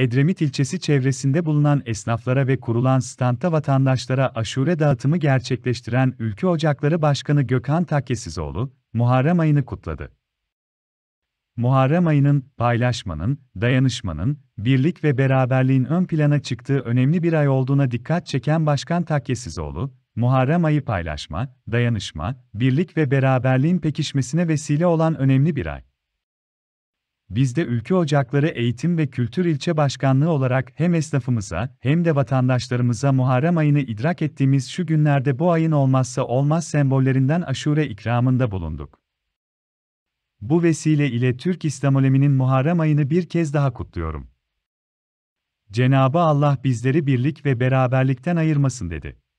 Edremit ilçesi çevresinde bulunan esnaflara ve kurulan standa vatandaşlara aşure dağıtımı gerçekleştiren Ülke Ocakları Başkanı Gökhan Takkesizoğlu, Muharrem ayını kutladı. Muharrem ayının, paylaşmanın, dayanışmanın, birlik ve beraberliğin ön plana çıktığı önemli bir ay olduğuna dikkat çeken Başkan Takkesizoğlu, Muharrem ayı paylaşma, dayanışma, birlik ve beraberliğin pekişmesine vesile olan önemli bir ay. Bizde Ülke Ocakları Eğitim ve Kültür İlçe Başkanlığı olarak hem esnafımıza hem de vatandaşlarımıza Muharrem ayını idrak ettiğimiz şu günlerde bu ayın olmazsa olmaz sembollerinden aşure ikramında bulunduk. Bu vesile ile Türk İslam aleminin Muharrem ayını bir kez daha kutluyorum. Cenabı Allah bizleri birlik ve beraberlikten ayırmasın dedi.